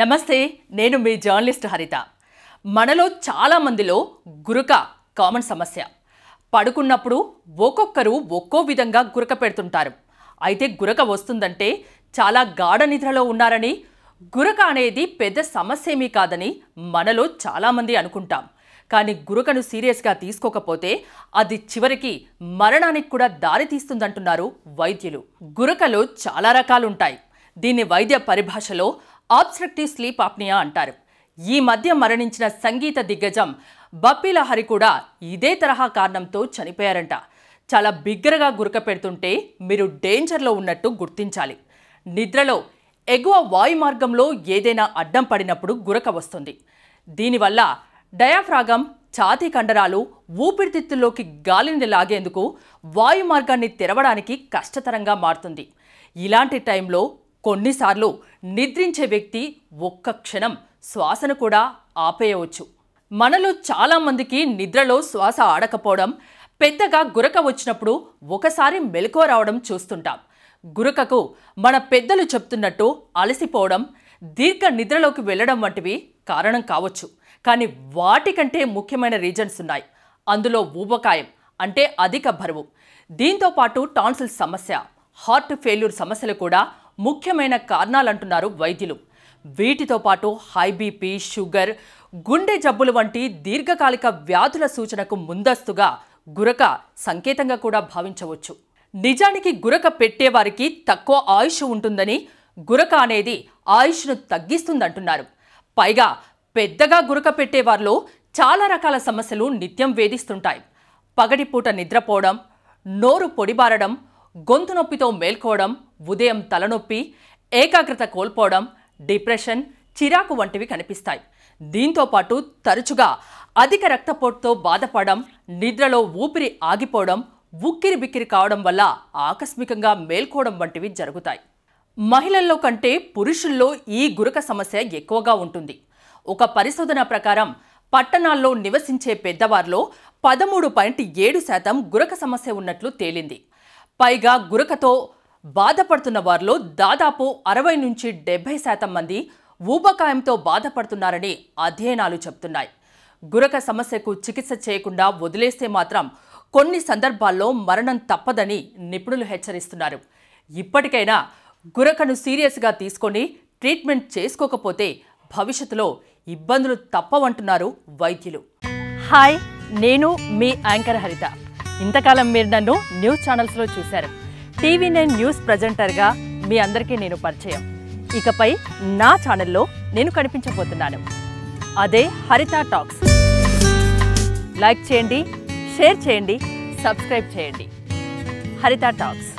నమస్తే నేను మీ జర్నలిస్ట్ హరిత మనలో చాలామందిలో గురక కామన్ సమస్య పడుకున్నప్పుడు ఒక్కొక్కరు ఒక్కో విధంగా గురక పెడుతుంటారు అయితే గురక వస్తుందంటే చాలా గాఢ నిద్రలో ఉన్నారని గురక అనేది పెద్ద సమస్య ఏమీ కాదని మనలో చాలామంది అనుకుంటాం కానీ గురకను సీరియస్గా తీసుకోకపోతే అది చివరికి మరణానికి కూడా దారి తీస్తుందంటున్నారు వైద్యులు గురకలో చాలా రకాలుంటాయి దీన్ని వైద్య పరిభాషలో ఆబ్స్ట్రక్టివ్ స్లీప్ ఆప్నియా అంటారు ఈ మధ్య మరణించిన సంగీత దిగ్గజం బప్పీల హరి కూడా ఇదే తరహా కారణంతో చనిపోయారంట చాలా బిగ్గరగా గురక పెడుతుంటే మీరు డేంజర్లో ఉన్నట్టు గుర్తించాలి నిద్రలో ఎగువ వాయు మార్గంలో ఏదైనా అడ్డం పడినప్పుడు గురక వస్తుంది దీనివల్ల డయాఫ్రాగం ఛాతీ కండరాలు ఊపిరితిత్తుల్లోకి గాలిని లాగేందుకు వాయు మార్గాన్ని తెరవడానికి కష్టతరంగా మారుతుంది ఇలాంటి టైంలో కొన్నిసార్లు నిద్రించే వ్యక్తి ఒక్క క్షణం శ్వాసను కూడా ఆపేయవచ్చు మనలో చాలామందికి నిద్రలో శ్వాస ఆడకపోవడం పెద్దగా గురక వచ్చినప్పుడు ఒకసారి మెలకువ రావడం చూస్తుంటాం గురకకు మన పెద్దలు చెప్తున్నట్టు అలసిపోవడం దీర్ఘ నిద్రలోకి వెళ్ళడం వంటివి కారణం కావచ్చు కానీ వాటికంటే ముఖ్యమైన రీజన్స్ ఉన్నాయి అందులో ఊబకాయం అంటే అధిక బరువు దీంతోపాటు టాన్సిల్ సమస్య హార్ట్ ఫెయిల్యూర్ సమస్యలు కూడా ముఖ్యమైన కారణాలంటున్నారు వైద్యులు వీటితో పాటు హై బీపీ షుగర్ గుండె జబ్బులు వంటి దీర్ఘకాలిక వ్యాధుల సూచనకు ముందస్తుగా గురక సంకేతంగా కూడా భావించవచ్చు నిజానికి గురక పెట్టేవారికి తక్కువ ఆయుష్ ఉంటుందని గురక అనేది ఆయుష్ను తగ్గిస్తుందంటున్నారు పైగా పెద్దగా గురక పెట్టేవారిలో చాలా రకాల సమస్యలు నిత్యం వేధిస్తుంటాయి పగటిపూట నిద్రపోవడం నోరు పొడిబారడం గొంతు నొప్పితో మేల్కోవడం ఉదయం తలనొప్పి ఏకాగ్రత కోల్పోవడం డిప్రెషన్ చిరాకు వంటివి కనిపిస్తాయి దీంతో పాటు తరచుగా అధిక రక్తపోటుతో బాధపడడం నిద్రలో ఊపిరి ఆగిపోవడం ఉక్కిరి బిక్కిరి కావడం వల్ల ఆకస్మికంగా మేల్కోవడం వంటివి జరుగుతాయి మహిళల్లో కంటే పురుషుల్లో ఈ గురక సమస్య ఎక్కువగా ఉంటుంది ఒక పరిశోధన ప్రకారం పట్టణాల్లో నివసించే పెద్దవారిలో పదమూడు పాయింట్ ఏడు శాతం గురక సమస్య ఉన్నట్లు తేలింది పైగా గురకతో బాధపడుతున్న వారిలో దాదాపు అరవై నుంచి డెబ్బై శాతం మంది ఊబకాయంతో బాధపడుతున్నారని అధ్యయనాలు చెబుతున్నాయి గురక సమస్యకు చికిత్స చేయకుండా వదిలేస్తే మాత్రం కొన్ని సందర్భాల్లో మరణం తప్పదని నిపుణులు హెచ్చరిస్తున్నారు ఇప్పటికైనా గురకను సీరియస్గా తీసుకొని ట్రీట్మెంట్ చేసుకోకపోతే భవిష్యత్తులో ఇబ్బందులు తప్పవంటున్నారు వైద్యులు హాయ్ నేను మీ యాంకర్ హరిత ఇంతకాలం మీరు నన్ను న్యూస్ ఛానల్స్లో చూశారు టీవీ నైన్ న్యూస్ ప్రజెంటర్గా మీ అందరికీ నేను పరిచయం ఇకపై నా ఛానల్లో నేను కనిపించబోతున్నాను అదే హరిత టాక్స్ లైక్ చేయండి షేర్ చేయండి సబ్స్క్రైబ్ చేయండి హరిత టాక్స్